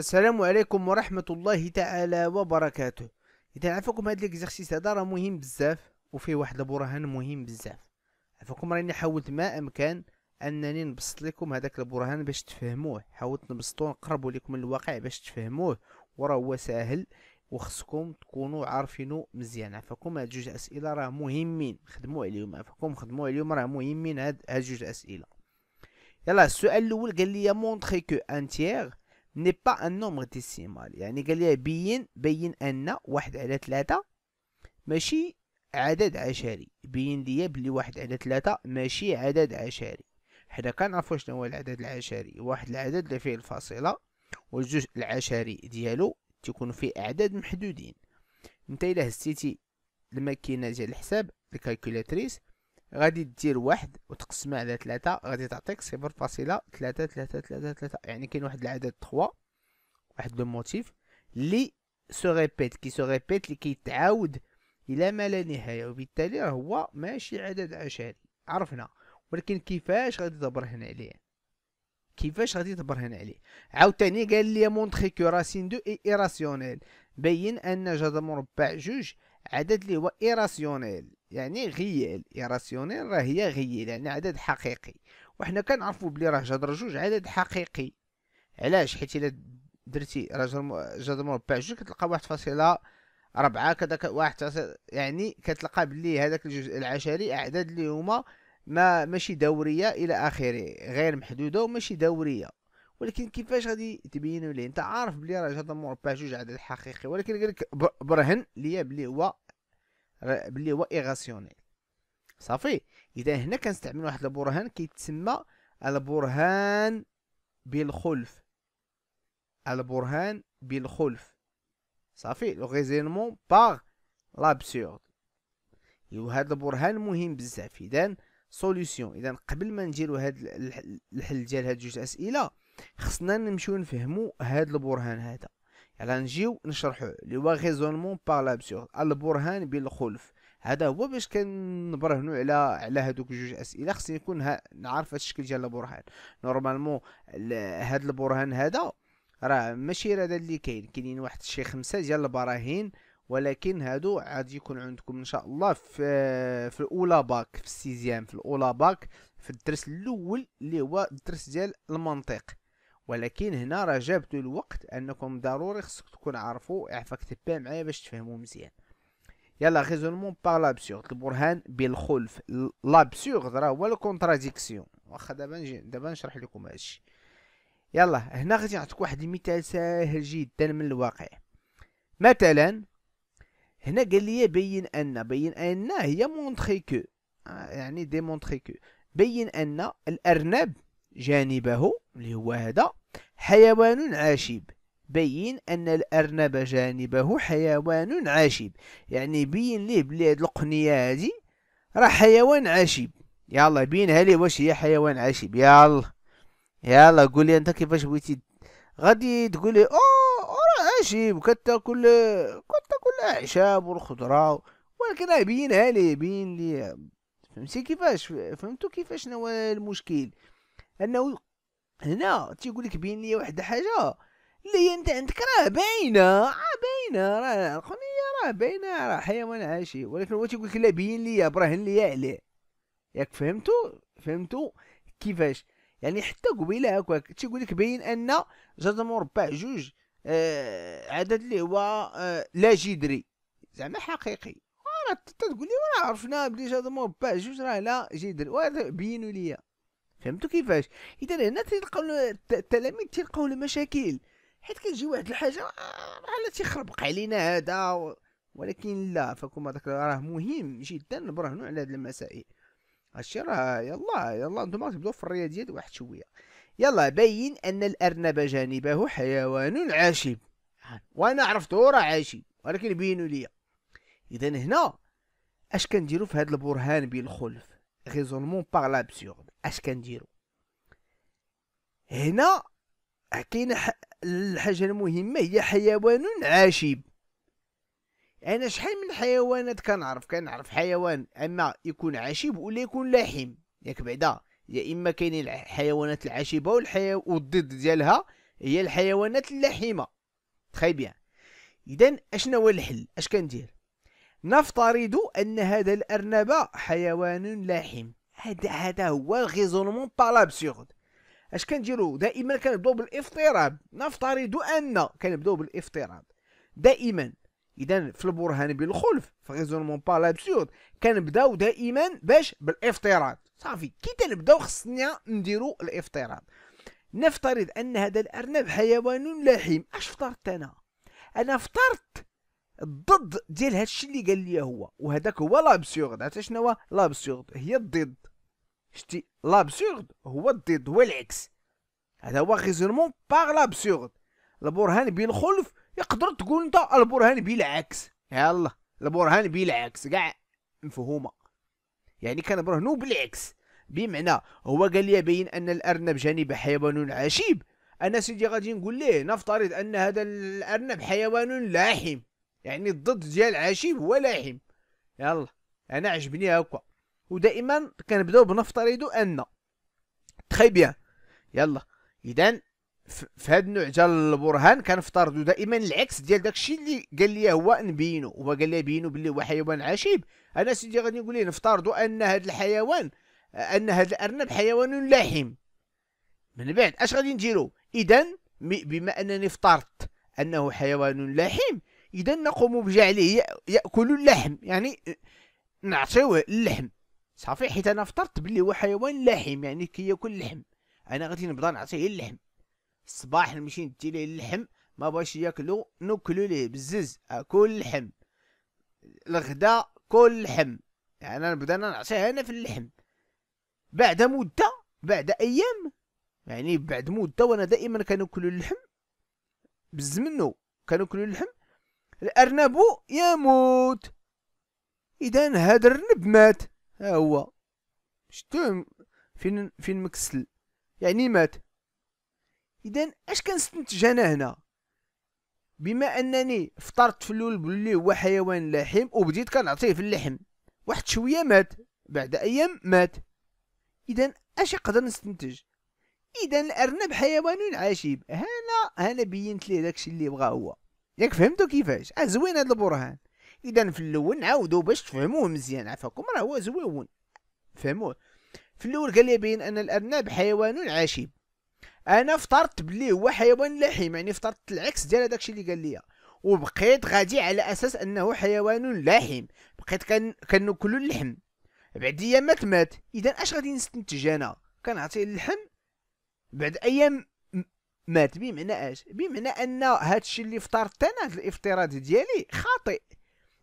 السلام عليكم ورحمه الله تعالى وبركاته اذا عفاكم هاد ليكزارسيس هذا راه مهم بزاف وفيه واحد البرهان مهم بزاف عفاكم راني حاولت ما امكن انني نبسط لكم هذاك البرهان باش تفهموه حاولت نبسطو نقربو لكم الواقع باش تفهموه وراه هو ساهل وخصكم تكونوا عارفينو مزيان عفاكم هاد جوج اسئله راه مهمين خدمو عليهم عفاكم خدمو عليهم راه مهمين هاد جوج اسئله يلا السؤال الاول قال لي مونتري كو ان تيغ ني با ان نومبر ديسيمال يعني قال لي بين بين أن واحد على ثلاثة ماشي عدد عشري بين ليا بلي واحد على ثلاثة ماشي عدد عشري حنا كنعرفو شنو هو العدد العشري واحد العدد اللي فيه الفاصلة والجزء العشري ديالو تيكون فيه أعداد محدودين نتا إلا هزيتي الماكينة ديال الحساب الكالكولاتريس غادي دير واحد وتقسمها على ثلاثة غادي تعطيك صفر فاصلة ثلاثة ثلاثة ثلاثة ثلاثة يعني كاين واحد العدد تخوا واحد لو موتيف لي سو ريبيت كي سو ريبيت لي كيتعاود الى ما لا نهايه وبالتالي هو ماشي عدد عشري عرفنا ولكن كيفاش غادي تبرهن عليه كيفاش غادي تبرهن عليه عاوتاني قال لي مونتخي كو راسين دو اي ايراسيونيل بين ان جذر مربع جوج عدد لي هو ايراسيونيل يعني غيال ايراسيونيل راه هي غيال يعني عدد حقيقي وحنا كنعرفوا بلي راه جذر جوج عدد حقيقي علاش حيت الا درتي راه جذر مربع جوج كتلقى واحد فاصله ربعة كذا واحد يعني كتلقى بلي هذاك الجزء العشري اعداد اللي هما ما ماشي دوريه الى اخره غير محدوده وماشي دوريه ولكن كيفاش غادي تبينوا ليه انت عارف بلي راه جذر مربع جوج عدد حقيقي ولكن قالك برهن ليا بلي هو بلي هو ايغاسيونيل صافي اذا هنا كنستعمل واحد البرهان كيتسمى البرهان بالخلف البرهان بالخلف صافي لو ريزينمون باغ لابسورد وهذا البرهان مهم بزاف اذا سوليوشن اذا قبل ما نديرو هاد الحل ديال هاد جوج اسئله خصنا نمشيو نفهمو هاد البرهان هذا غنجيو نشرحو لي هو غيزونمون بار لابسيور البرهان بالخلف هذا هو باش كنبرهنو على على هذوك جوج اسئله خصني نكون ها... نعرف الشكل ديال البرهان نورمالمون هاد هذا البرهان هذا راه ماشي هذا اللي كاين كاينين واحد شي خمسه ديال البراهين ولكن هادو عاد يكون عندكم ان شاء الله في في الاولى باك في السيزيام في الاولى باك في الدرس الاول اللي هو الدرس ديال المنطق ولكن هنا راه جابتو الوقت انكم ضروري خصك تكون عارفو اعفاك تبع معايا باش تفهمو مزيان يلا غيزونمون بار لابسيغ البرهان بالخلف لابسيغ راه هو الكونتراديكسيون واخا دابا نجي دابا نشرح لكم هادشي يلا هنا غادي نعطيك واحد المثال ساهل جدا من الواقع مثلا هنا قال لي بين ان بين ان هي مونتري كو آه، يعني ديمونتري كو بين ان الارنب جانبه اللي هو هذا حيوان عاشب بين ان الارنب جانبه حيوان عاشب يعني بين ليه بلي هاد القنيه هادي راه حيوان عاشب يلا بينها ليه واش هي حيوان عاشب يلا يلا قول لي انت كيفاش بغيتي غادي تقول لي او راه عاشب كتاكل كتاكل الاعشاب والخضره ولكن راه بينها ليه بين ليه فهمتي كيفاش فهمتو كيفاش نوال المشكل انه هنا تيقول لك بين لي واحد الحاجه اللي هي انت عندك راه باينه راه باينه راه القنيه راه باينه راه حيوان عاشي ولكن هو تيقول لك لا بين لي براهن لي عليه ياك فهمتو فهمتو كيفاش يعني حتى قبيله هكاك تيقول لك بين ان جذر مربع جوج آه عدد اللي هو آه لا جذري زعما حقيقي راه تقول لي راه عرفنا بلي جذر مربع جوج راه لا جذري بينوا لي فهمتوا كيفاش اذا هنا تلقاو التلاميذ تلقاو المشاكل حيت كتجي واحد الحاجه بحال آه، تيخربق علينا هذا و... ولكن لا فكم هذاك راه مهم جدا نبرهنوا على هذه المسائل هادشي راه يلا يلا نتوما تبداو في الرياضيات واحد شويه يلا بين ان الارنب جانبه حيوان عاشب وانا عرفته راه عاشب ولكن بينوا ليا اذا هنا اش كنديروا في هذا البرهان بالخلف ريزونمون بار لابسورد اش كنديرو هنا كاين الحاجه المهمه هي حيوان عاشب انا شحال من حيوانات كنعرف كنعرف حيوان اما يكون عاشب ولا يكون لحم ياك بعدا يا اما كاينين الحيوانات العاشبه والحيو... والضد ديالها هي الحيوانات اللحمه تخي بيان اذا اشنو هو الحل اش كندير نفترض ان هذا الارنب حيوان لحم هذا هذا هو الغيزونمون بار لابسيغد اش كنديرو دائما كنبداو بالافتراض نفترض ان كنبداو بالافتراض دائما اذا في البرهان بالخلف في غيزونمون بار لابسيغد كنبداو دائما باش بالافتراض صافي كي تنبداو خصنا نديرو الافتراض نفترض ان هذا الارنب حيوان لحيم اش افترضت انا انا افترضت الضد ديال هادشي اللي قال لي هو وهذاك هو لابسيغد عرفت شنو هو لابسيغد هي الضد شتي لابسورد هو الضد هو العكس هذا هو غيزيرمون باغ لابسورد البرهان بالخلف يقدر تقول انت البرهان بالعكس يلا البرهان بالعكس كاع مفهومه يعني كنبرهنو بالعكس بمعنى هو قال لي بين ان الارنب جانب حيوان عشيب انا سيدي غادي نقول ليه نفترض ان هذا الارنب حيوان لاحم يعني الضد ديال عشيب هو لاحم يلا انا عجبني هكا ودائما كنبداو بنفترض ان تخي طيب بيان يلا اذا في هذا النوع ديال البرهان كنفترضوا دائما العكس ديال داكشي اللي قال لي هو نبينو هو قال لي بينو بلي هو حيوان عشيب انا سيدي غادي نقول ليه نفترضوا ان هذا الحيوان ان هذا الارنب حيوان لحم من بعد اش غادي نديرو اذا بما انني افترضت انه حيوان لحم اذا نقوم بجعله ياكل اللحم يعني نعطيوه اللحم صافي حيت انا فطرت بلي هو حيوان لحيم يعني كياكل اللحم انا غادي نبدا نعطيه اللحم الصباح نمشي ندي ليه اللحم ما بغاش ياكلو نوكلو ليه بزز اكل اللحم الغدا كل لحم يعني نبدا نعطيه انا في اللحم بعد مده بعد ايام يعني بعد مده وانا دائما كناكل اللحم بز منه كناكل اللحم الارنب يموت اذا هذا الرنب مات ها هو شتو فين فين مكسل يعني مات اذا اش كنستنتج انا هنا بما انني فطرت في الاول بلي هو حيوان لحم وبديت كنعطيه في اللحم واحد شويه مات بعد ايام مات اذا اش نقدر نستنتج اذا الارنب حيوان عشيب هنا هنا بينت ليه داكشي اللي بغا هو ياك فهمتو كيفاش آه، زوين هاد البرهان اذا في الاول نعاودو باش تفهموه مزيان عفاكم راه هو زويون فهموه في الاول قال لي بين ان الارنب حيوان عشيب انا افترضت بلي هو حيوان لحيم يعني افترضت العكس ديال هذاكشي اللي قال لي وبقيت غادي على اساس انه حيوان لحيم بقيت كان كناكلو اللحم بعد ايامات مات اذا اش غادي نستنتج انا كنعطي اللحم بعد ايام مات بمعنى اش بمعنى ان هادشي اللي افترضت انا هاد الافتراض ديالي خاطئ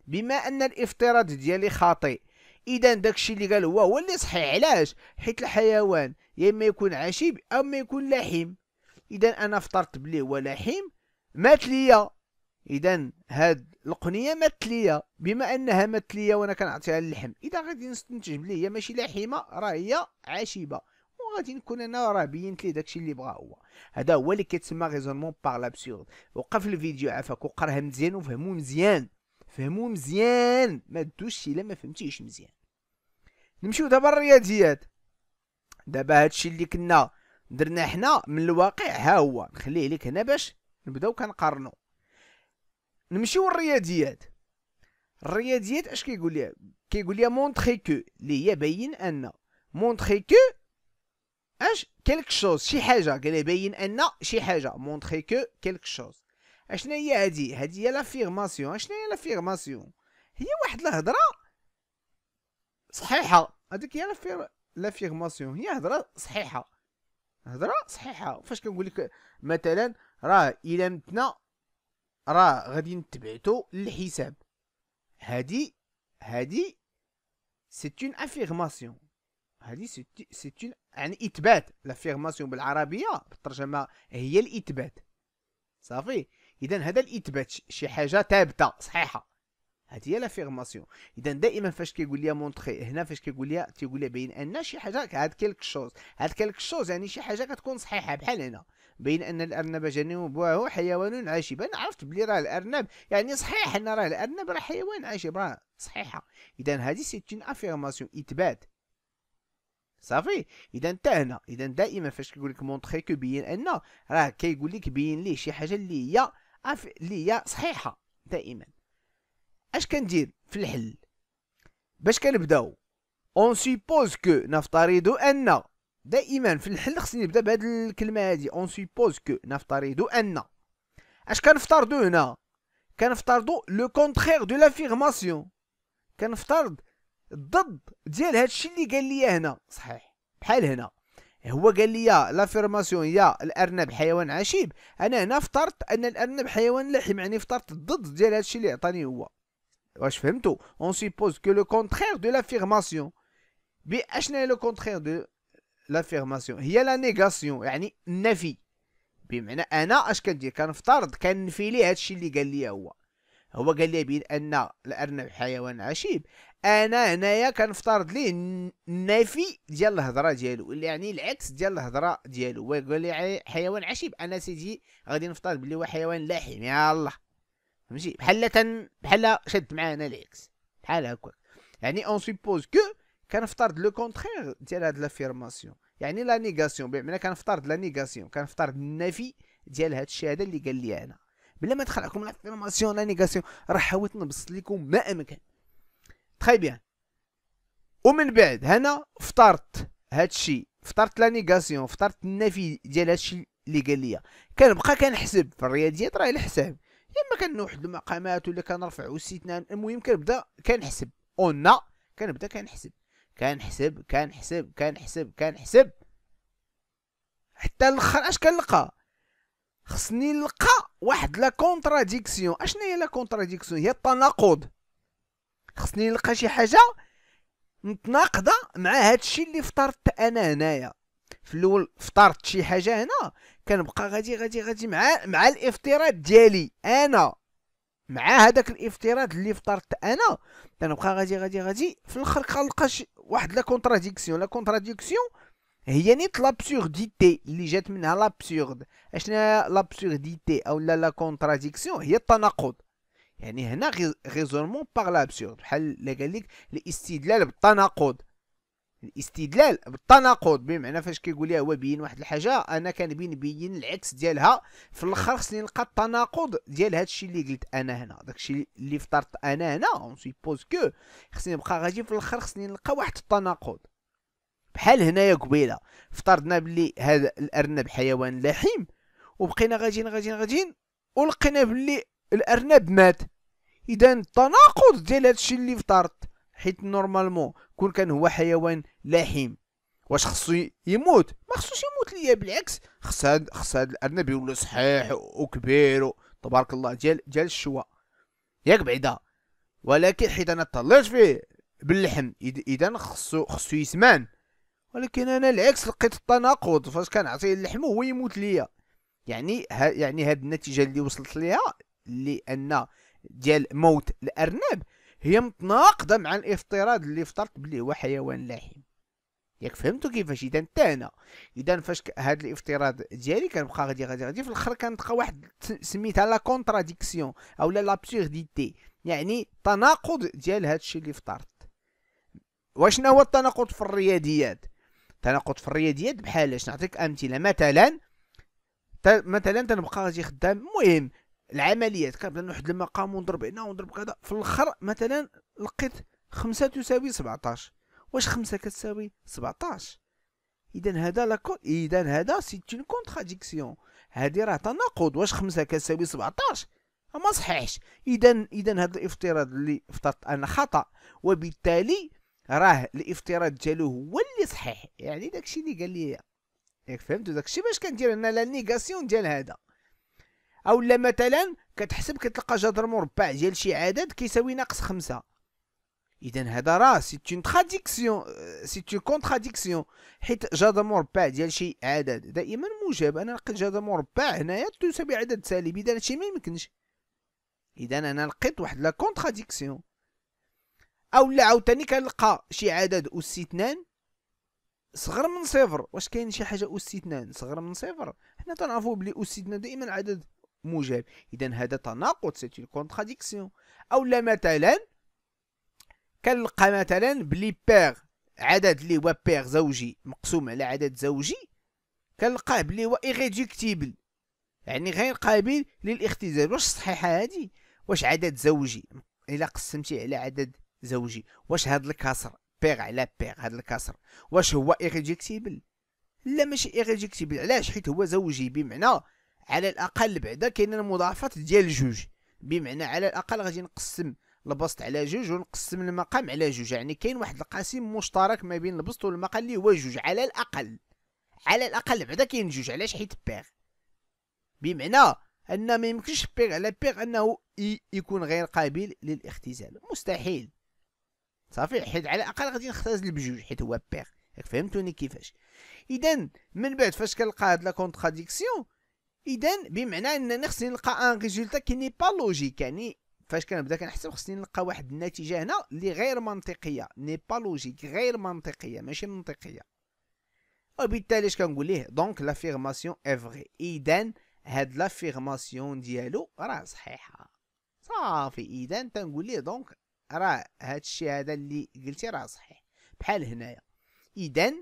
بما ان الافتراض ديالي خاطئ اذا داكشي اللي قال هو هو اللي صحيح علاش حيت الحيوان يا اما يكون عشيب او ما يكون لحيم اذا انا فطرت بلي هو لحيم مات ليا اذا هاد القنيه مات ليا بما انها مات ليا وانا كنعطيها اللحم اذا غادي نستنتج بلي هي ماشي لحيمه راه هي عشيبه وغادي نكون انا راه بينت ليه داكشي اللي بغا هو هذا هو اللي كيتسمى ريزونمون بار لابسورد وقف الفيديو عافاك وقراه مزيان وفهمو مزيان فهمو مزيان ما دوش الا ما فهمتيش مزيان نمشيو دابا الرياضيات دابا هادشي اللي كنا درنا حنا من الواقع ها هو نخليه لك هنا باش نبداو كنقارنو نمشيو للرياضيات الرياضيات اش كيقول لي كيقول لي مونطري كو اللي هي باين ان مونطري كو اش كلك شوز شي حاجه قال باين ان شي حاجه مونطري كو كلك شوز اشنا هي هادي هادي هي لافيرماسيون اشنا هي لافيرماسيون هي واحد الهضره صحيحه هذيك هي لافير لافيرماسيون هي هضره صحيحه هضره صحيحه فاش كنقول لك مثلا راه الا متنا راه غادي نتبعتو للحساب هادي هادي سيت اون افيرماسيون هادي سيت اون يعني اثبات لافيرماسيون بالعربيه بالترجمه هي الاثبات صافي اذا هذا الاثبات شي حاجه ثابته صحيحه هذه هي لافيرماسيون اذا دائما فاش كيقول لي مونطري هنا فاش كيقول لي تيقول لي بين ان شي حاجه هاد كيلك شوز هاد كيلك شوز يعني شي حاجه كتكون صحيحه بحال هنا بين ان الارنب جنوب وهو حيوان عشب انا عرفت بلي راه الارنب يعني صحيح ان راه الارنب راه حيوان عشب راه صحيحه اذا هذه سيتين افيرماسيون اثبات صافي اذا انت هنا اذا دائما فاش كيقول لك مونطري كو بين ان راه كيقول لك بين ليه شي حاجه اللي هي اللي هي صحيحه دائما اش كندير في الحل باش كنبداو اون سيبوز كو نفترض ان دائما في الحل خصني نبدا بهاد الكلمه هادي اون سيبوز كو نفترض ان اش كنفترضو هنا كنفترضو لو كونترير دو لافيرماسيون كنفترض الضد ديال هادشي اللي قال لي هنا صحيح بحال هنا هو قال لي يا لافيرماسيون يا الارنب حيوان عشيب انا هنا افترضت ان الارنب حيوان لحم يعني افترضت الضد ديال هادشي اللي عطاني هو واش فهمتوا اون سيبوز كو لو كونترير دو لافيرماسيون بي اشنا لو كونترير دو لافيرماسيون هي لا نيغاسيون يعني النفي بمعنى انا اش كندير كنفترض كنفي ليه هادشي اللي قال لي هو هو قال لي بان الارنب حيوان عشيب انا هنايا كنفترض ليه النفي ديال الهضره ديالو اللي يعني العكس ديال الهضره ديالو ويقول لي حيوان عشيب انا سيدي غادي نفترض بلي هو حيوان يا الله فهمتي بحال تن بحال شد معانا العكس بحال هكاك يعني اون سيبوز كو كنفترض لو كونترير ديال هاد لافيرماسيون يعني لا نيغاسيون بمعنى كنفترض لا نيغاسيون كنفترض النفي ديال هاد الشيء هذا اللي قال لي انا بلا ما ندخل لكم لافيرماسيون لا نيغاسيون راه حاولت نبسط لكم ما امكن تخي بيان ومن بعد هنا فطرت هادشي فطرت لا نيغاسيون فطرت النفي ديال هادشي اللي قال ليا كنبقى كنحسب في الرياضيات راه الحساب يا اما كنوحد المقامات ولا كنرفع واستثناء المهم كنبدا كنحسب اونا كنبدا كنحسب كنحسب كنحسب كنحسب كنحسب حتى الاخر اش كنلقى خصني نلقى واحد لا كونتراديكسيون اشنو هي لا كونتراديكسيون هي التناقض خصني نلقى شي حاجه متناقضه مع هادشي اللي فطرت انا هنايا في الاول فطرت شي حاجه هنا كنبقى غادي غادي غادي مع مع الافتراض ديالي انا مع هذاك الافتراض اللي فطرت انا كنبقى غادي غادي غادي في الاخر كنلقى واحد لا كونتراديكسيون لا كونتراديكسيون هي نيت لابسورديتي اللي جات منها لابسورد اشنا لابسورديتي او لا لا كونتراديكسيون هي التناقض يعني هنا ريزونمون باغ لابسورد بحال اللي قال لك الاستدلال بالتناقض الاستدلال بالتناقض بمعنى فاش كيقول لي هو بين واحد الحاجه انا كنبين بين العكس ديالها في الاخر خصني نلقى التناقض ديال هذا الشيء اللي قلت انا هنا داك الشيء اللي فطرت انا هنا اون سيبوز كو خصني نبقى غادي في الاخر خصني نلقى واحد التناقض بحال هنايا قبيله افترضنا بلي هذا الارنب حيوان لحيم وبقينا غاديين غاديين غاديين ولقينا بلي الارنب مات اذا التناقض ديال هادشي اللي افترضت حيت نورمالمون كون كان هو حيوان لحيم واش خصو يموت ما خصوش يموت ليا بالعكس خص هاد خص هاد الارنب يولي صحيح وكبير تبارك الله ديال ديال الشواء ياك بعدا ولكن حيت انا طلعت فيه باللحم اذا خصو خصو يسمان ولكن انا العكس لقيت التناقض فاش كنعطيه اللحم هو يموت ليا يعني ها يعني هاد النتيجه اللي وصلت ليها لان ديال موت الارنب هي متناقضه مع الافتراض اللي افترضت بلي هو حيوان لحم ياك فهمتوا كيفاش اذا انت انا اذا فاش هذا الافتراض ديالي كنبقى غادي غادي غادي في الاخر كنلقى واحد سميتها لا كونتراديكسيون او لابسورديتي يعني تناقض ديال هذا الشيء اللي افترضت واش هو التناقض في الرياضيات التناقض في الرياضيات بحال اش نعطيك امثله مثلا مثلا تنبقى غادي خدام مهم العمليات كنبدا نوحد المقام ونضرب هنا ونضرب كذا في الاخر مثلا لقيت خمسة تساوي 17 واش خمسة كتساوي 17 اذا هذا لاكو اذا هذا سي اون كونتراديكسيون هذه راه تناقض واش خمسة كتساوي 17 ما صحيحش اذا اذا هذا الافتراض اللي افترضت انا خطا وبالتالي راه الافتراض ديالو هو اللي صحيح يعني داكشي اللي قال لي ياك فهمتوا داكشي باش كندير انا لا نيغاسيون ديال هذا او لا مثلا كتحسب كتلقى جذر مربع ديال شي عدد كيساوي ناقص خمسة اذا هذا راه سي اون تراديكسيون سي اون كونتراديكسيون حيت جذر مربع ديال شي عدد دائما موجب انا لقيت جذر مربع هنايا تساوي عدد سالب اذا هادشي ما يمكنش اذا انا لقيت واحد لا كونتراديكسيون او لا عاوتاني كنلقى شي عدد اس اثنان صغر من صفر واش كاين شي حاجه اس اثنان صغر من صفر حنا تنعرفوا بلي اس اثنان دائما عدد موجب اذا هذا تناقض سيت كونتراديكسيون او لا مثلا كنلقى مثلا بلي بير عدد اللي هو بير زوجي مقسوم على عدد زوجي كنلقاه بلي هو ايريديكتيبل يعني غير قابل للاختزال واش صحيحه هادي واش عدد زوجي الا قسمتي على عدد زوجي واش هاد الكسر بيغ على بيغ هاد الكسر واش هو ايريديكتيبل لا ماشي ايريديكتيبل علاش حيت هو زوجي بمعنى على الاقل بعدا كاين المضاعفات ديال جوج بمعنى على الاقل غادي نقسم البسط على جوج ونقسم المقام على جوج يعني كاين واحد القاسم مشترك ما بين البسط والمقام اللي هو جوج على الاقل على الاقل بعدا كاين جوج علاش حيت بيغ بمعنى ان ما يمكنش بيغ على بيغ انه يكون غير قابل للاختزال مستحيل صافي حيت على الاقل غادي نختزل بجوج حيت هو بيغ فهمتوني كيفاش اذا من بعد فاش كنلقى هاد لا كونتراديكسيون اذا بمعنى انني خصني نلقى ان ريزولتا كي ني با لوجيك يعني فاش كنبدا كنحسب خصني نلقى واحد النتيجه هنا اللي غير منطقيه ني با لوجيك غير منطقيه ماشي منطقيه وبالتالي اش كنقول ليه دونك لافيرماسيون افغي اذا هاد لافيرماسيون ديالو راه صحيحه صافي اذا تنقول ليه دونك راه هادشي هذا اللي قلتي راه صحيح بحال هنايا اذا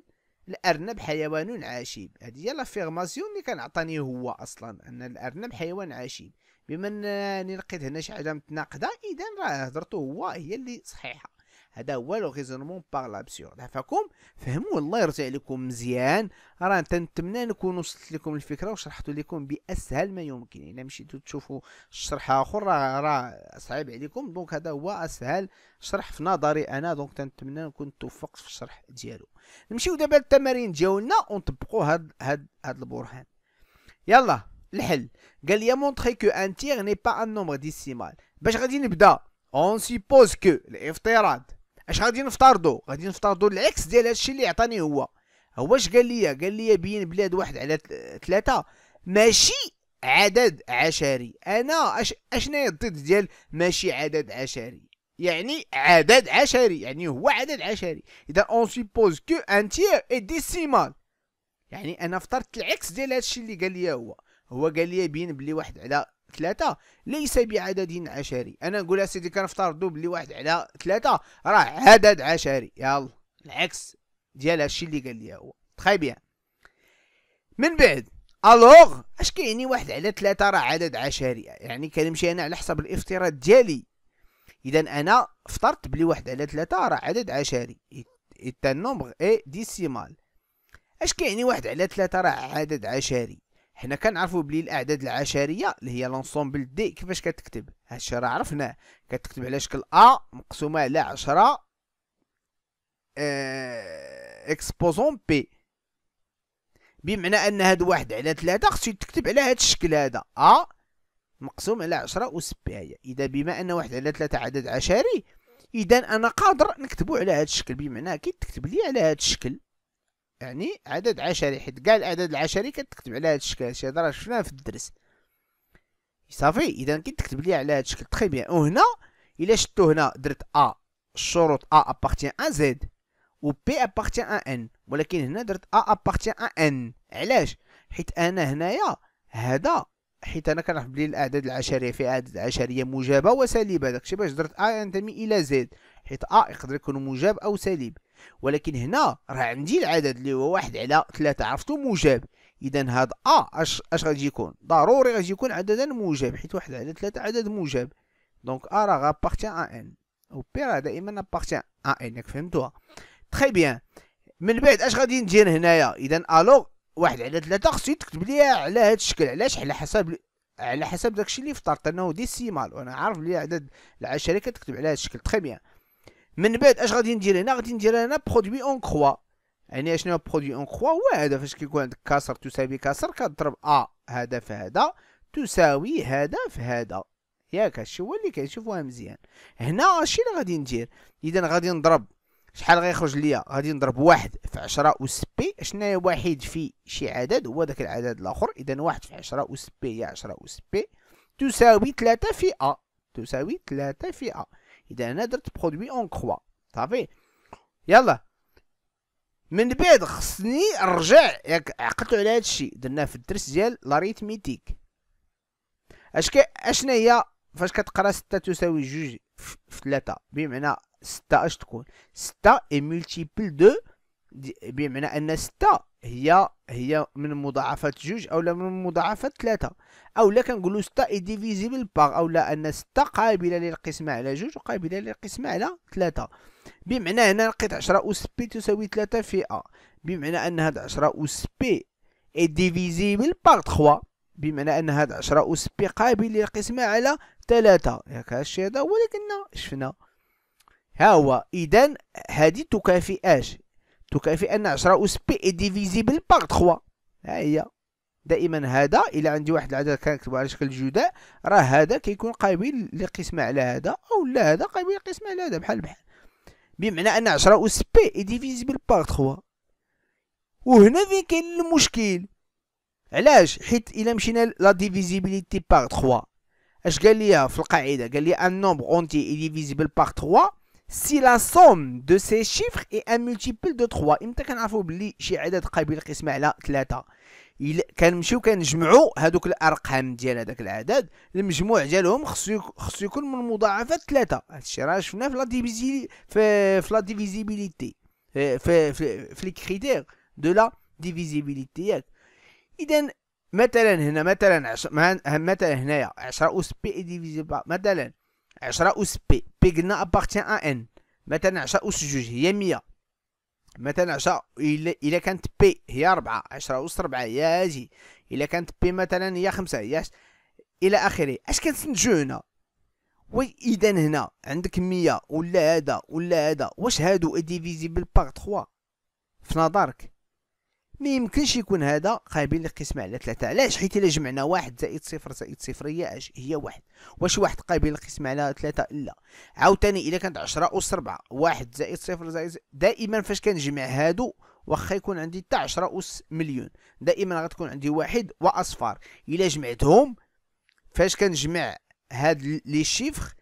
الارنب حيوان عشيب هذه هي لافيرماسيون اللي كان عطاني هو اصلا ان الارنب حيوان عشيب بما انني آه، لقيت هنا شي حاجه متناقضه اذا راه هضرته هو هي اللي صحيحه هذا هو لو ريزونمون باغ لابسيورد عفاكم فهموا الله يرجع لكم مزيان راه تنتمنى نكون وصلت لكم الفكره وشرحت لكم باسهل ما يمكن الا مشيتو تشوفوا شرح اخر راه راه صعيب عليكم دونك هذا هو اسهل شرح في نظري انا دونك تنتمنى نكون توفقت في الشرح ديالو نمشيو دابا للتمارين ديالنا ونطبقوا هاد هاد هاد البرهان يلا الحل قال لي مونطري كو ان تيغ ني با ان نومبر ديسيمال باش غادي نبدا اون سيبوز كو الافتراض اش غادي نفترضوا غادي نفترضوا العكس ديال هادشي اللي عطاني هو هو اش قال لي قال لي بين بلاد واحد على ثلاثة ماشي عدد عشري انا اش اشنا الضد ديال ماشي عدد عشري يعني عدد عشري يعني هو عدد عشري اذا اون سيبوز كو ان تيير اي ديسيمال يعني انا افترضت العكس ديال هادشي اللي قال لي هو هو قال لي بين بلي واحد على ثلاثة ليس بعدد عشري أنا نقول أسيدي كنفترضوا بلي واحد على ثلاثة راه عدد عشري يلا العكس ديال هادشي اللي قال لي هو تخي بيان من بعد الوغ اش كيعني واحد على ثلاثة راه عدد عشري يعني كنمشي أنا على حسب الافتراض ديالي إذا أنا افترضت بلي واحد على ثلاثة راه عدد عشري إتا نومبغ إي ديسيمال اش كيعني واحد على ثلاثة راه عدد عشري حنا كنعرفوا بلي الاعداد العشريه اللي هي لونسومبل دي كيفاش كتكتب هادشي راه عرفناه كتكتب على شكل ا مقسومه على 10 اه اكسبوزون بي بمعنى ان هاد واحد على ثلاثة خصو يتكتب على هاد الشكل هذا ا مقسوم على عشرة أس بي اذا بما ان واحد على ثلاثة عدد عشري اذا انا قادر نكتبو على هاد الشكل بمعنى كي تكتب لي على هاد الشكل يعني عدد عشري حيت كاع الاعداد العشري كتكتب على هذا الشكل هادشي هذا راه شفناه في الدرس صافي اذا تكتب لي على هذا الشكل تخي بيان وهنا الا شتو هنا درت ا الشروط ا ابارتي ا زد و بي ابارتي ا ان ولكن هنا درت ا ابارتي ا ان علاش حيت انا هنايا هذا حيت انا كنعرف بلي الاعداد العشريه في اعداد عشريه موجبه وسالبه داكشي باش درت ا ينتمي الى زد حيت ا يقدر يكون موجب او سالب ولكن هنا راه عندي العدد اللي هو واحد على ثلاثة عرفتو موجب اذا هاد ا اش اش غادي يكون ضروري غادي يكون عددا موجب حيت واحد على ثلاثة عدد موجب دونك ا راه غابارتيان ا ان او بي راه دائما ابارتيان ا ان ياك فهمتوها تخي بيان من بعد اش غادي ندير هنايا اذا الوغ واحد على ثلاثة خصو تكتب ليا على هاد الشكل علاش على حسب على حسب داكشي اللي فطرت انه ديسيمال وانا عارف بلي عدد العشرة كتكتب على هاد الشكل تخي بيان من بعد اش غادي ندير هنا غادي ندير انا برودوي اون كخوا يعني شنو برودوي اون كخوا هو هذا فاش كيكون عندك كسر تساوي كسر كضرب ا هذا في هذا تساوي هذا في هذا ياك هادشي هو اللي كنشوفوها مزيان هنا اش اللي غادي ندير اذا غادي نضرب شحال غيخرج ليا غادي نضرب واحد في عشرة أس بي شناهي واحد في شي عدد هو داك العدد الاخر اذا واحد في عشرة أس بي هي عشرة أس بي تساوي تلاتة في ا تساوي تلاتة في ا اذا انا درت برودوي اون كخوا صافي يلا من بعد خصني نرجع ياك عقلتو على هذا الشيء درناه في الدرس ديال لاريتميتيك اش كي اشنا هي فاش كتقرا ستة تساوي جوج في ثلاثة بمعنى ستة اش تكون ستة اي ملتيبل دو بمعنى ان ستة هي هي من مضاعفات جوج اولا من مضاعفات ثلاثة اولا كنقولوا ستة اي ديفيزيبل باغ اولا ان ستة قابلة للقسمة على جوج وقابلة للقسمة على ثلاثة بمعنى هنا لقيت عشرة اس بي تساوي ثلاثة في ا بمعنى ان هاد عشرة اس بي اي ديفيزيبل باغ تخوا بمعنى ان هاد عشرة اس بي قابل للقسمة على ثلاثة ياك هادشي هذا هو اللي كنا شفنا ها هو اذا هادي تكافئ اش دوكا في ان 10 اس بي اي ديفيزيبل بار 3 ها هي دائما هذا الا عندي واحد العدد كنكتبو على شكل جداء راه هذا كيكون قابل للقسمه على هذا او لا هذا قابل للقسمه على هذا بحال بحال بمعنى ان 10 اس بي اي ديفيزيبل بار 3 وهنا فين كاين المشكل علاش حيت الا مشينا لا ديفيزيبيليتي بار 3 اش قال لي في القاعده قال لي ان نومبر اونتي اي ديفيزيبل بار 3 سي لا سوم دو سي شيفر اي ان ملتيبل دو 3 امتى كنعرفوا بلي شي عدد قابل قسمه على 3 الا كنمشيو كنجمعوا هذوك الارقام ديال هذاك العدد المجموع ديالهم خصو خصو يكون من مضاعفات 3 هذا الشيء راه شفناه في لا ديفيزي في في لا ديفيزيبيليتي في في لي كريتير دو لا ديفيزيبيليتي ياك اذا مثلا هنا مثلا مثلا هنايا 10 اس بي ديفيزي مثلا 10 أس بي بي قلنا أبارتيان أ أن مثلا 10 أس جوج هي مية مثلا 10 إلا إلا كانت بي هي ربعة 10 أس ربعة هي هادي إلا كانت بي مثلا هي خمسة هي إلى آخره أش كنسنتجو هنا وي إذا هنا عندك مية ولا هذا ولا هذا واش هادو ديفيزيبل باغ 3 في نظرك ما يمكنش يكون هذا قابل للقسمه على ثلاثة علاش حيت الا جمعنا واحد زائد صفر زائد صفر هي هي واحد واش واحد قابل للقسمه على ثلاثة لا عاوتاني الا كانت عشرة اس ربعة واحد زائد صفر زائد دائما فاش كنجمع هادو واخا يكون عندي تا عشرة اس مليون دائما غتكون عندي واحد واصفار الا جمعتهم فاش كنجمع هاد لي شيفر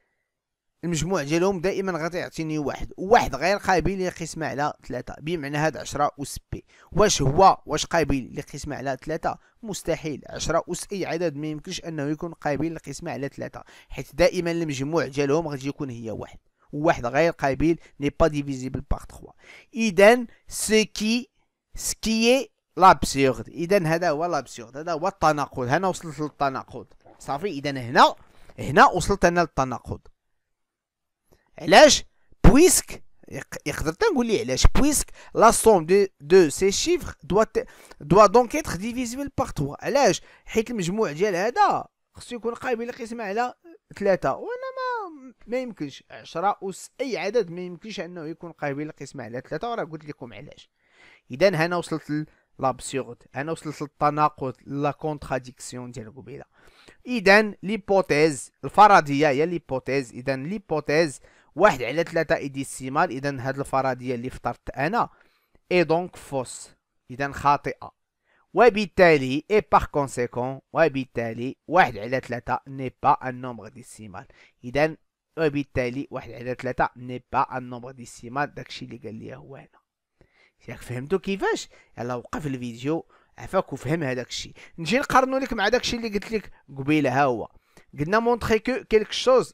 المجموع ديالهم دائما غتعطيني واحد واحد غير قابل للقسمة على ثلاثة بمعنى هاد عشرة أس بي واش هو واش قابل للقسمة على ثلاثة مستحيل عشرة أس أي عدد ما يمكنش أنه يكون قابل للقسمة على ثلاثة حيت دائما المجموع ديالهم غادي يكون هي واحد واحد غير قابل ني با ديفيزيبل باغ تخوا إذا سكي سكي لابسيغد إذا هذا هو لابسيغد هذا هو التناقض هنا وصلت للتناقض صافي إذا هنا هنا وصلت أنا للتناقض علاش بويسك يقدر تنقول لي علاش بويسك لا سوم دو دو سي شيفر دوا دو دونك ايتر ديفيزيبل باغ 3 علاش حيت المجموع ديال هذا خصو يكون قابل للقسم على 3 وانا ما ما يمكنش 10 اس اي عدد ما يمكنش انه يكون قابل للقسم على 3 وراه قلت لكم علاش اذا هنا وصلت لابسيرد هنا وصلت للتناقض لا كونتراديكسيون ديال قبيله اذا ليبوتيز الفرضيه هي ليبوتيز اذا ليبوتيز واحد على ثلاثة اي ديسيمال اذا هاد الفرضية اللي افترضت انا اي دونك فوس اذا خاطئة وبالتالي اي باغ كونسيكون وبالتالي واحد على ثلاثة ني با ان نومبغ ديسيمال اذا وبالتالي واحد على ثلاثة ني با ان نومبغ ديسيمال داكشي اللي قال لي هو انا ياك فهمتو كيفاش يلا وقف الفيديو عفاك وفهم هذاك الشيء نجي نقارنوا لك مع داك الشيء اللي قلت لك قبيله ها هو قلنا مونطري كو كيلك شوز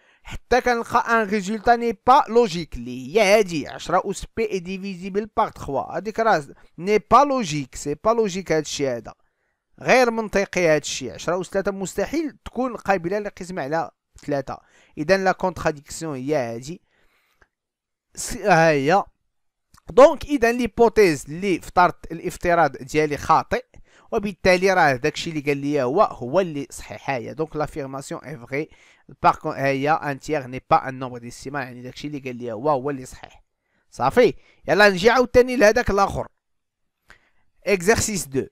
حتى كنلقى ان ريزولتا ني با لوجيك اللي هي هادي 10 اس بي اي ديفيزيبل بار 3 هذيك راه ني با لوجيك سي با لوجيك هادشي هذا غير منطقي هادشي 10 اس 3 مستحيل تكون قابله للقسم على 3 اذا لا كونتراديكسيون هي هادي ها هي دونك اذا ليبوتيز اللي فطرت الافتراض ديالي خاطئ وبالتالي راه داكشي اللي قال لي هو هو اللي صحيح هي دونك لافيرماسيون اي فري باغ كون هي ان تيغ ني با ان نومبر ديسيمال يعني داكشي اللي قال لي هو هو اللي صحيح صافي يلا نجي عاوتاني لهداك الاخر اكزرسيس 2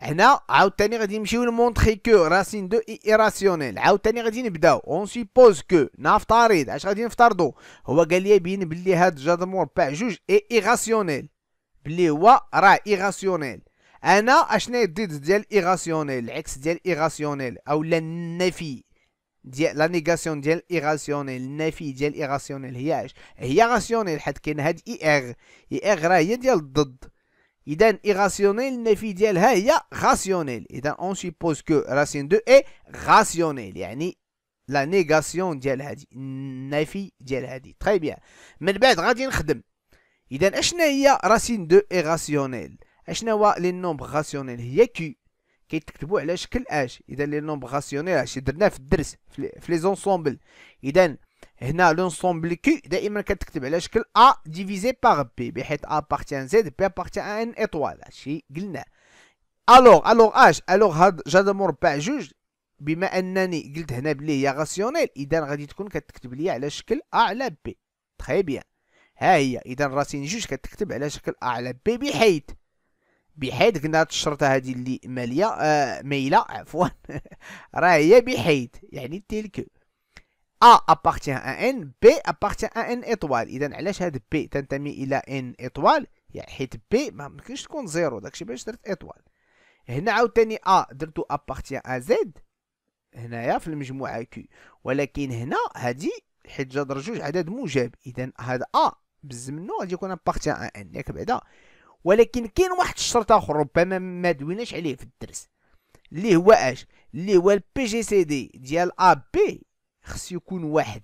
هنا عاوتاني غادي نمشيو لمونطري كو راسين دو اي ايراسيونيل عاوتاني غادي نبداو اون سيبوز كو نفترض اش غادي نفترضوا هو قال لي بين بلي هاد جادمور باع جوج اي ايراسيونيل بلي هو راه ايراسيونيل انا اشنو الضد ديال ايراسيونيل العكس ديال ايراسيونيل اولا النفي ديال لا نيغاسيون ديال ايغاسيونيل النفي ديال ايغاسيونيل هي اش هي راسيونيل حيت كاين هاد اي ار اي ار راه هي ديال الضد اذا ايغاسيونيل النفي ديالها هي راسيونيل اذا اون سيبوز كو راسين دو اي راسيونيل يعني لا نيغاسيون ديال هادي النفي ديال هادي تري بيان من بعد غادي نخدم اذا اشنا هي راسين دو اي راسيونيل اشنا هو لي نومبر راسيونيل هي كي كيتكتبوا على شكل اش اذا لي نومبر راسيونيل هادشي درناه في الدرس في لي زونسومبل اذا هنا لونسومبل كي دائما كتكتب على شكل ا ديفيزي باغ بي بحيث ا بارتيان زد بي بارتيان ان ايطوال هادشي قلناه الوغ الوغ اش الوغ هاد جاد مربع جوج بما انني قلت هنا بلي هي راسيونيل اذا غادي تكون كتكتب ليا على شكل ا على بي تخي بيان ها هي اذا راسين جوج كتكتب على شكل ا على بي بحيث بحيد قلنا الشرطه هذه اللي ماليه آه ميلة عفوا راه هي بحيد يعني تلك ا أبارتيان أن ان بي أبارتيان أن ان اطوال اذا علاش هاد بي تنتمي الى ان اطوال يعني حيت بي ما ممكنش تكون زيرو داكشي باش درت اطوال هنا عاوتاني ا درتو أبارتيان أ زد هنايا في المجموعه كي ولكن هنا هادي حيت جا درجوج عدد موجب اذا هاد ا بزمنو غادي يكون أبارتيان أن ان ياك بعدا ولكن كاين واحد الشرط اخر ربما ما دويناش عليه في الدرس اللي هو اش اللي هو البي جي سي دي ديال ا بي خصو يكون واحد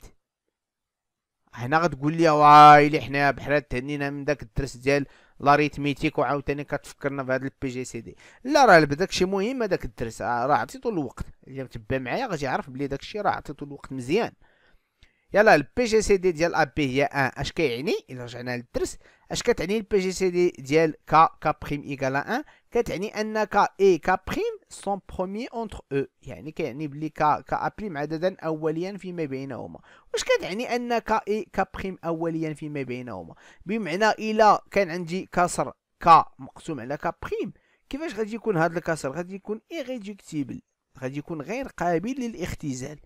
هنا غتقول لي واي اللي حنا بحال تهنينا من داك الدرس ديال لاريتميتيك وعاوتاني كتفكرنا في هذا البي جي سي دي لا راه الشيء مهم هذاك الدرس آه، راه عطيتو الوقت اللي متبع معايا غادي يعرف بلي داكشي راه عطيتو الوقت مزيان يلا البي جي سي دي ديال ا بي هي 1 اش كيعني الا رجعنا للدرس اش كتعني البي جي سي دي ديال ك ك بريم ايكال 1 كتعني ان ك اي ك بريم سون برومي اونتر او يعني كيعني بلي ك ك ا بريم عددا اوليا فيما بينهما واش كتعني ان ك اي ك بريم اوليا فيما بينهما بمعنى الا كان عندي كسر ك مقسوم على ك بريم كيفاش غادي يكون هذا الكسر غادي يكون ايريديكتيبل غادي يكون غير قابل للاختزال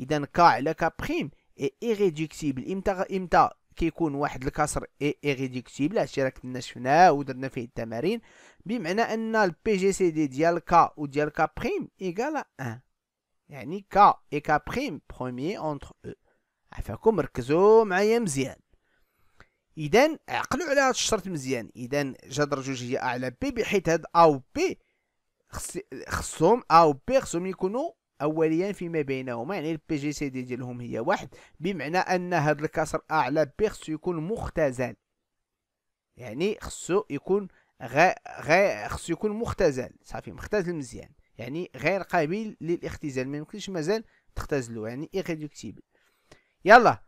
اذا ك على ك بريم ايريديكسيبل امتى امتى كيكون واحد الكسر ايريديكسيبل هادشي راه كنا شفناه ودرنا فيه التمارين بمعنى ان البي جي سي دي ديال كا وديال كا بريم ايغال ان يعني كا اي كا بريم برومي اونتر او عفاكم ركزوا معايا مزيان اذا عقلوا على هذا الشرط مزيان اذا جذر جوج هي اعلى بي بحيث هاد او بي خصهم او بي خصهم يكونوا اوليا فيما بينهما يعني البي جي سي دي ديالهم هي واحد بمعنى ان هذا الكسر اعلى بي خصو يكون مختزل يعني خصو يكون غير غير خصو يكون مختزل صافي مختزل مزيان يعني غير قابل للاختزال ما يمكنش مازال تختزلو يعني ايريدكتيبل يلا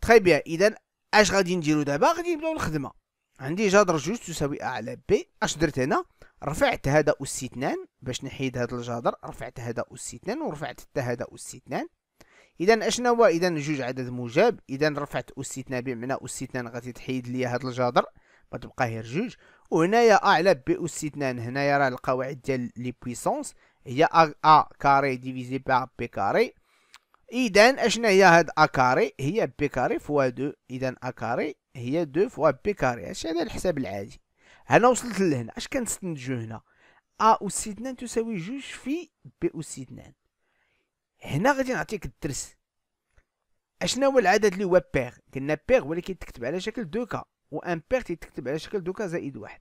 تري بيان اذا اش غادي نديرو دابا غادي نبداو الخدمه عندي جذر جوج تساوي اعلى بي اش درت هنا رفعت هذا أس 2 باش نحيد هذا الجذر رفعت هذا أس 2 ورفعت حتى هذا أس 2 إذا اشنو هو إذا جوج عدد موجب إذا رفعت أس 2 بمعنى أس 2 غادي تحيد لي هذا الجذر غتبقى غير جوج وهنايا أعلى اس 2 هنايا راه القواعد ديال لي بويسونس هي أ كاري ديفيزي با بي كاري إذا أشنا هي هاد أ كاري هي بي كاري فوا دو إذا أ كاري هي دو فوا بي كاري هادشي هذا الحساب العادي هنا وصلت لهنا اش كنستنتجو هنا ا اس 2 تساوي جوج في بي اس 2 هنا غادي نعطيك الدرس اشنا هو العدد اللي هو بير قلنا بير هو اللي كيتكتب على شكل 2 كا بير تيتكتب على شكل دوكا زائد واحد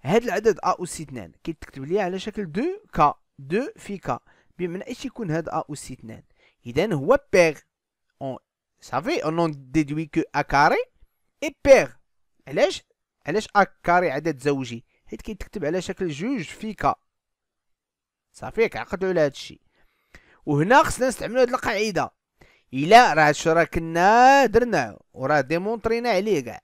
هاد العدد ا اس 2 كيتكتب ليا على شكل دو كا دو في كا بمعنى اش يكون هاد ا اس 2 اذا هو بير اون صافي اون ديدوي كو ا كاري اي بير علاش علاش ا كاري عدد زوجي حيت كيتكتب على شكل جوج في كا صافي كعقدوا على هذا الشيء وهنا خصنا نستعملوا هذه القاعده الا راه شراكنا درنا وراه ديمونطرينا عليه كاع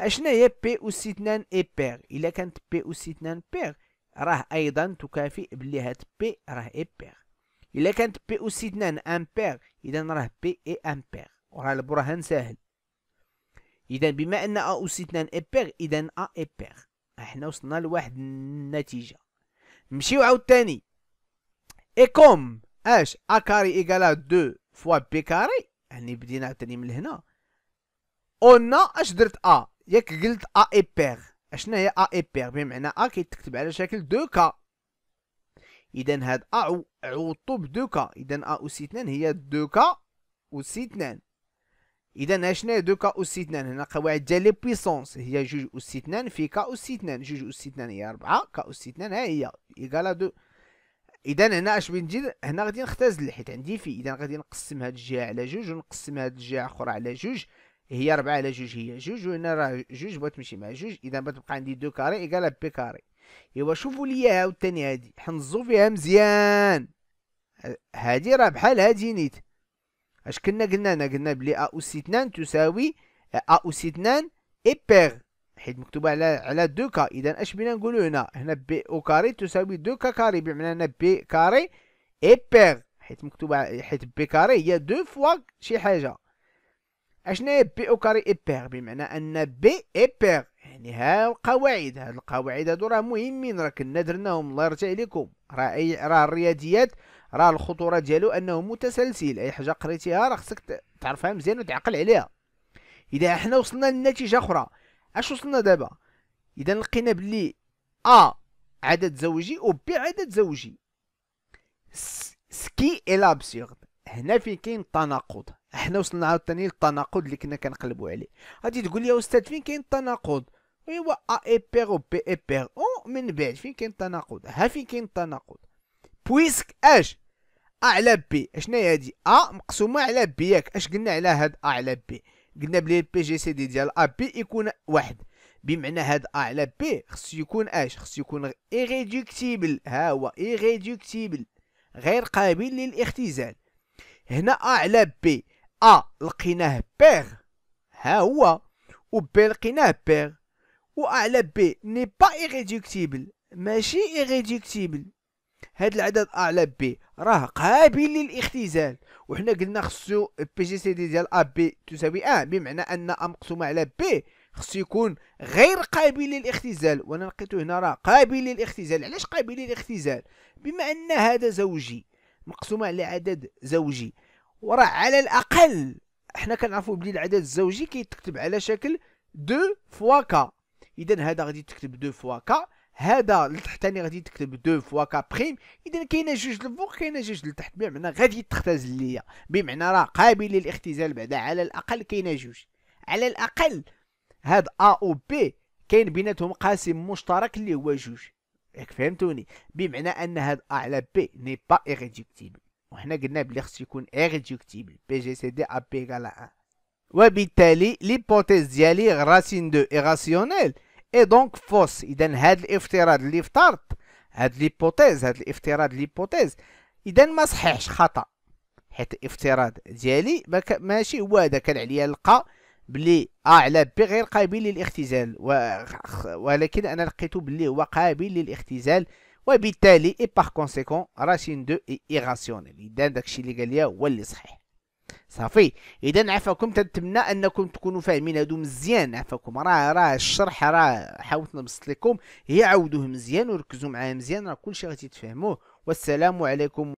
اشنا هي بي او سي 2 اي بير الا كانت بي او سي 2 بير راه ايضا تكافئ بلي هاد بي راه اي بير الا كانت بي او سي 2 امبير اذا راه بي اي امبير وراه البرهان ساهل اذا بما ان ا اس 2 اي بير اذا ا اي بير احنا وصلنا لواحد النتيجه نمشيو عاوتاني اي كوم اش ا كاري ايغال ا 2 فوا بي كاري يعني بدينا عاوتاني من هنا اون اش درت ا ياك قلت ا اي بير اشنا هي ا اي بير بمعنى ا كيتكتب على شكل 2 كا اذا هاد ا عوضتو ب 2 كا اذا ا اس 2 هي 2 كا اس 2 اذا اشنا دو كا اس 2 هنا قواعد ديال لي بويسونس هي جوج اس 2 في كا اس 2 جوج اس 2 هي 4 كا اس 2 ها هي ايكالا دو اذا هنا اش بغيت ندير هنا غادي نختزل حيت عندي في اذا غادي نقسم هاد الجهه على جوج ونقسم هاد الجهه اخرى على جوج هي 4 على جوج هي جوج وهنا راه جوج بغات تمشي مع جوج اذا بتبقى عندي دو كاري ايكالا بي كاري ايوا شوفوا هاو عاوتاني هادي حنزو فيها مزيان هادي راه بحال هادي نيت اش كنا قلنا انا قلنا بلي ا اوس 2 تساوي ا اوس 2 اي بير حيت مكتوبه على على دو كا اذا اش بينا نقولوا هنا هنا بي او كاري تساوي دو كا كاري بمعنى ان بي كاري اي بير حيت مكتوبه حيت بي كاري هي دو فوا شي حاجه اشنا هي بي او كاري اي بير بمعنى ان بي اي بير يعني ها القواعد هاد القواعد هادو راه مهمين راه كنا درناهم الله يرجع ليكم راه راه الرياضيات راه الخطوره ديالو انه متسلسل اي حاجه قريتيها راه خصك تعرفها مزيان وتعقل عليها اذا احنا وصلنا لنتيجه اخرى اش وصلنا دابا اذا لقينا بلي ا عدد زوجي و بي عدد زوجي سكي اي لابسورد هنا فين كاين التناقض احنا وصلنا عاوتاني للتناقض اللي كنا كنقلبوا عليه غادي تقول لي يا استاذ فين كاين التناقض ايوا ا اي بير و بي اي بير او من بعد فين كاين التناقض ها فين كاين التناقض بويسك اش ا على بي اشناهي هادي ا آه، مقسومه على بي ياك اش قلنا على هاد ا على بي قلنا بلي البي جي سي دي ديال ا بي يكون واحد بمعنى هاد ا على بي خصو يكون اش خصو يكون ايريديكتيبل ها هو ايريديكتيبل غير قابل للاختزال هنا ا على بي ا آه، لقيناه بيغ ها هو و بي لقيناه بيغ و ا على بي ني با ايريديكتيبل ماشي ايريديكتيبل هاد العدد ا على بي راه قابل للاختزال وحنا قلنا خصو بي جي سي دي ديال ا بي تساوي ا آه بمعنى ان ا مقسومه على بي خصو يكون غير قابل للاختزال وانا لقيتو هنا راه قابل للاختزال علاش قابل للاختزال بما ان هذا زوجي مقسوم على عدد زوجي وراه على الاقل حنا كنعرفوا بلي العدد الزوجي كيتكتب على شكل دو فوا كا اذا هذا غادي تكتب دو فوا كا هذا لتحتاني غادي تكتب دو فوا كا بريم اذا كاينه جوج للفوق كاينه جوج لتحت بمعنى غادي تختزل ليا بمعنى راه قابل للاختزال بعدا على الاقل كاينه جوج على الاقل هاد ا او بي كاين بيناتهم قاسم مشترك اللي هو جوج ياك فهمتوني بمعنى ان هاد ا على بي ني با ايريديكتيبل وحنا قلنا بلي خصو يكون ايريديكتيبل بي جي سي دي ا بي غالا ا وبالتالي ليبوتيز ديالي راسين دو ايراسيونيل اي دونك فوس اذا هذا الافتراض اللي افترضت هاد ليبوتيز هاد الافتراض ليبوتيز اذا ما صحيحش خطا حيت الافتراض ديالي ماشي هو هذا كان عليا لقى بلي ا على بي غير قابل للاختزال ولكن انا لقيتو بلي هو قابل للاختزال وبالتالي اي بار كونسيكون راسين دو اي ايراسيونيل اذا داكشي اللي قال ليا هو اللي صحيح صافي اذا عفاكم تنتمنى انكم تكونوا فاهمين هادو مزيان عفاكم راه راه الشرح راه حاولت نبسط لكم هي عاودوه مزيان وركزوا معاه مزيان راه كلشي غادي تفهموه والسلام عليكم